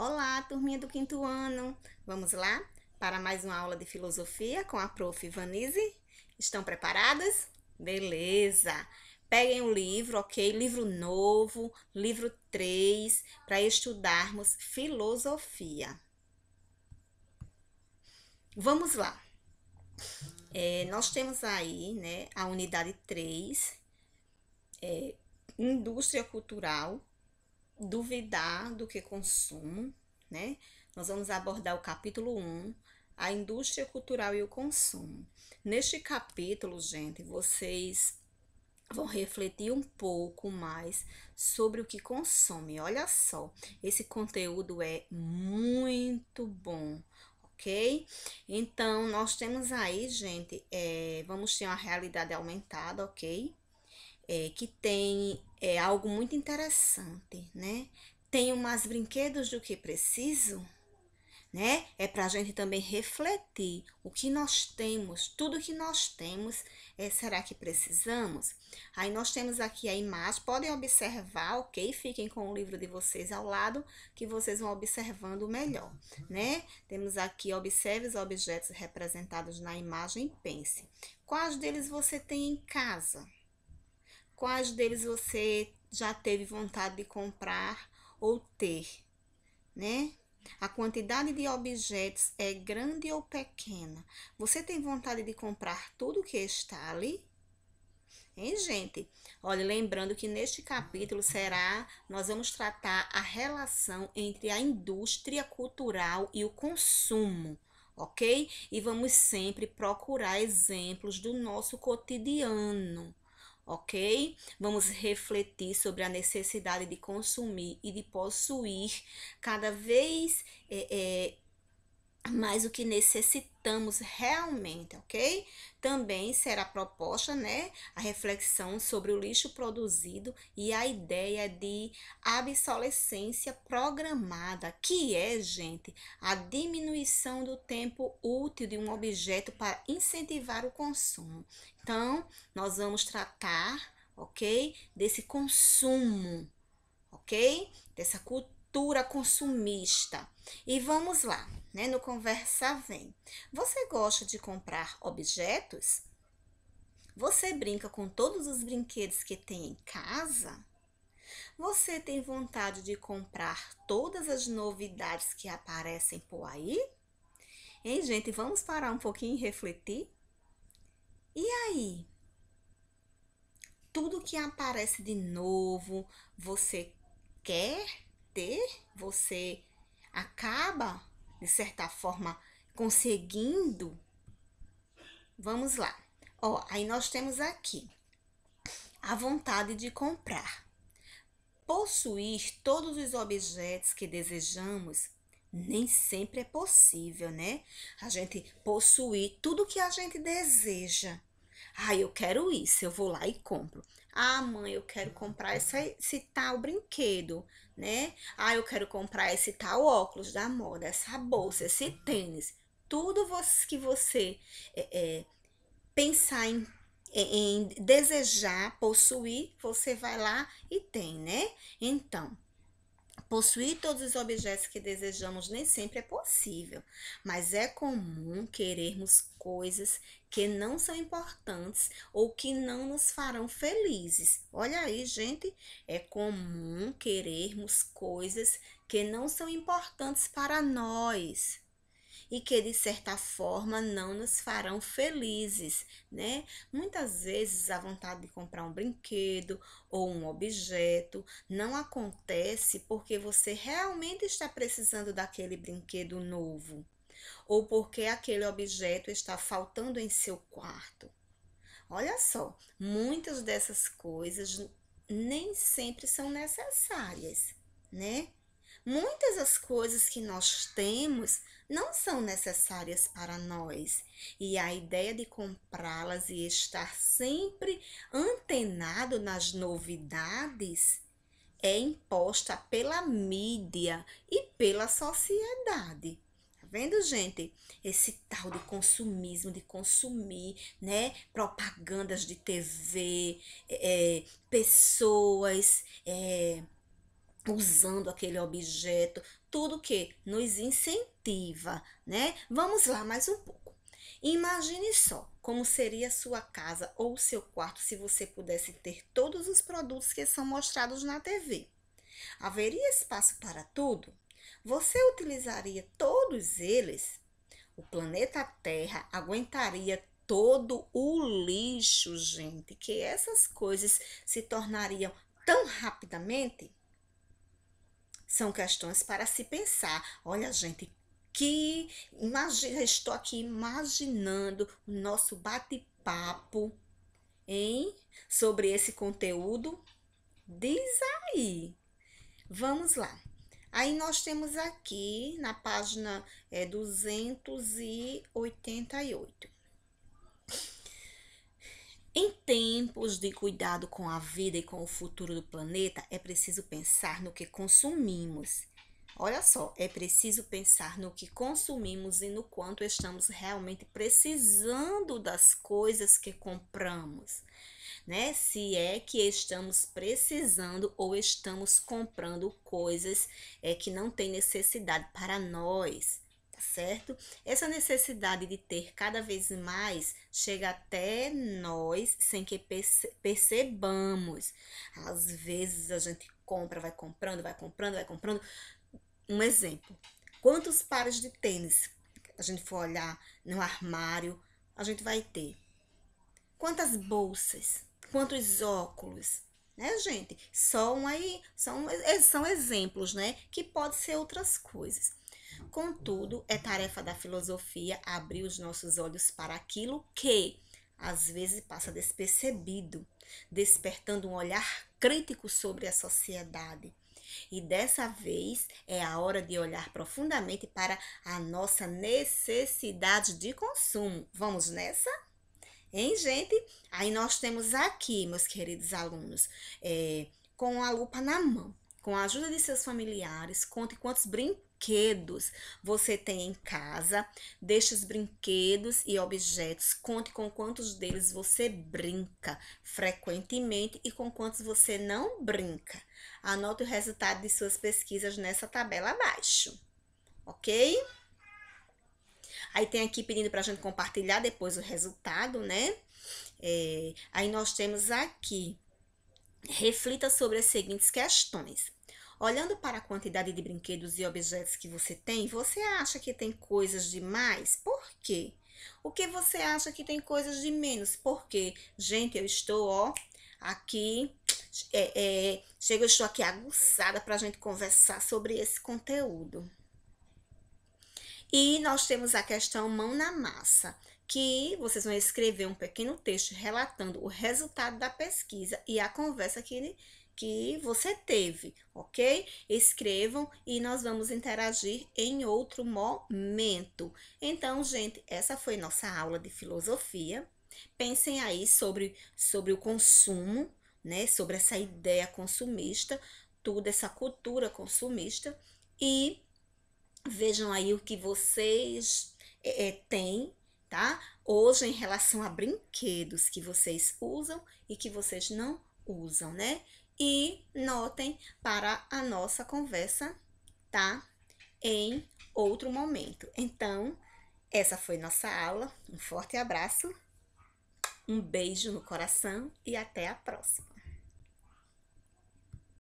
Olá, turminha do quinto ano! Vamos lá para mais uma aula de filosofia com a prof. Vanise? Estão preparadas? Beleza! Peguem o livro, ok? Livro novo, livro 3, para estudarmos filosofia. Vamos lá! É, nós temos aí né, a unidade 3, é, indústria cultural duvidar do que consumo, né? Nós vamos abordar o capítulo 1, a indústria cultural e o consumo. Neste capítulo, gente, vocês vão refletir um pouco mais sobre o que consome. Olha só, esse conteúdo é muito bom, ok? Então, nós temos aí, gente, é, vamos ter uma realidade aumentada, ok? é, que tem é, algo muito interessante, né? Tenho mais brinquedos do que preciso, né? É para a gente também refletir o que nós temos, tudo que nós temos, é, será que precisamos? Aí nós temos aqui a imagem, podem observar, ok? Fiquem com o livro de vocês ao lado, que vocês vão observando melhor, né? Temos aqui, observe os objetos representados na imagem e pense. Quais deles você tem em casa? Quais deles você já teve vontade de comprar ou ter, né? A quantidade de objetos é grande ou pequena? Você tem vontade de comprar tudo que está ali? Hein, gente? Olha, lembrando que neste capítulo será, nós vamos tratar a relação entre a indústria cultural e o consumo, ok? E vamos sempre procurar exemplos do nosso cotidiano, ok? Vamos refletir sobre a necessidade de consumir e de possuir cada vez é, é, mas o que necessitamos realmente, ok? Também será proposta, né, a reflexão sobre o lixo produzido e a ideia de obsolescência programada, que é, gente, a diminuição do tempo útil de um objeto para incentivar o consumo. Então, nós vamos tratar, ok, desse consumo, ok? Dessa cultura cultura consumista. E vamos lá, né? No Conversa Vem. Você gosta de comprar objetos? Você brinca com todos os brinquedos que tem em casa? Você tem vontade de comprar todas as novidades que aparecem por aí? Hein, gente? Vamos parar um pouquinho e refletir? E aí? Tudo que aparece de novo, você quer? ter, você acaba, de certa forma, conseguindo. Vamos lá. Ó, aí nós temos aqui a vontade de comprar. Possuir todos os objetos que desejamos nem sempre é possível, né? A gente possuir tudo que a gente deseja. Ah, eu quero isso, eu vou lá e compro. Ah, mãe, eu quero comprar essa, esse tal brinquedo, né? Ah, eu quero comprar esse tal óculos da moda, essa bolsa, esse tênis. Tudo que você é, é, pensar em, é, em desejar possuir, você vai lá e tem, né? Então, Possuir todos os objetos que desejamos nem sempre é possível, mas é comum querermos coisas que não são importantes ou que não nos farão felizes. Olha aí, gente, é comum querermos coisas que não são importantes para nós e que de certa forma não nos farão felizes, né? Muitas vezes a vontade de comprar um brinquedo ou um objeto não acontece porque você realmente está precisando daquele brinquedo novo ou porque aquele objeto está faltando em seu quarto. Olha só, muitas dessas coisas nem sempre são necessárias, né? Muitas das coisas que nós temos não são necessárias para nós, e a ideia de comprá-las e estar sempre antenado nas novidades é imposta pela mídia e pela sociedade. Tá vendo, gente? Esse tal de consumismo, de consumir, né? Propagandas de TV, é, é, pessoas. É, usando aquele objeto, tudo que nos incentiva, né? Vamos lá mais um pouco. Imagine só como seria sua casa ou seu quarto se você pudesse ter todos os produtos que são mostrados na TV. Haveria espaço para tudo? Você utilizaria todos eles? O planeta Terra aguentaria todo o lixo, gente, que essas coisas se tornariam tão rapidamente? São questões para se pensar. Olha, gente, que imagina, estou aqui imaginando o nosso bate-papo, hein? Sobre esse conteúdo. Diz aí. Vamos lá. Aí nós temos aqui na página é, 288. Em tempos de cuidado com a vida e com o futuro do planeta, é preciso pensar no que consumimos. Olha só, é preciso pensar no que consumimos e no quanto estamos realmente precisando das coisas que compramos, né? Se é que estamos precisando ou estamos comprando coisas é, que não tem necessidade para nós tá certo? Essa necessidade de ter cada vez mais chega até nós sem que perce percebamos. Às vezes a gente compra, vai comprando, vai comprando, vai comprando. Um exemplo: quantos pares de tênis a gente for olhar no armário, a gente vai ter? Quantas bolsas? Quantos óculos? né, gente? São aí, são, é, são exemplos, né? Que pode ser outras coisas. Contudo, é tarefa da filosofia abrir os nossos olhos para aquilo que às vezes passa despercebido, despertando um olhar crítico sobre a sociedade. E dessa vez é a hora de olhar profundamente para a nossa necessidade de consumo. Vamos nessa? Hein, gente? Aí nós temos aqui, meus queridos alunos, é, com a lupa na mão, com a ajuda de seus familiares, conte quantos brinquedos brinquedos você tem em casa. Deixe os brinquedos e objetos, conte com quantos deles você brinca frequentemente e com quantos você não brinca. Anote o resultado de suas pesquisas nessa tabela abaixo, ok? Aí tem aqui pedindo para a gente compartilhar depois o resultado, né? É, aí nós temos aqui, reflita sobre as seguintes questões. Olhando para a quantidade de brinquedos e objetos que você tem, você acha que tem coisas demais? Por quê? O que você acha que tem coisas de menos? Por quê? Gente, eu estou, ó, aqui. É, é, chego, estou aqui aguçada para a gente conversar sobre esse conteúdo. E nós temos a questão mão na massa, que vocês vão escrever um pequeno texto relatando o resultado da pesquisa e a conversa que, ele que você teve, ok? Escrevam e nós vamos interagir em outro momento. Então, gente, essa foi nossa aula de filosofia. Pensem aí sobre, sobre o consumo, né? Sobre essa ideia consumista, toda essa cultura consumista e vejam aí o que vocês é, é têm, tá? Hoje em relação a brinquedos que vocês usam e que vocês não usam, né? e notem para a nossa conversa, tá? Em outro momento. Então, essa foi nossa aula. Um forte abraço, um beijo no coração e até a próxima.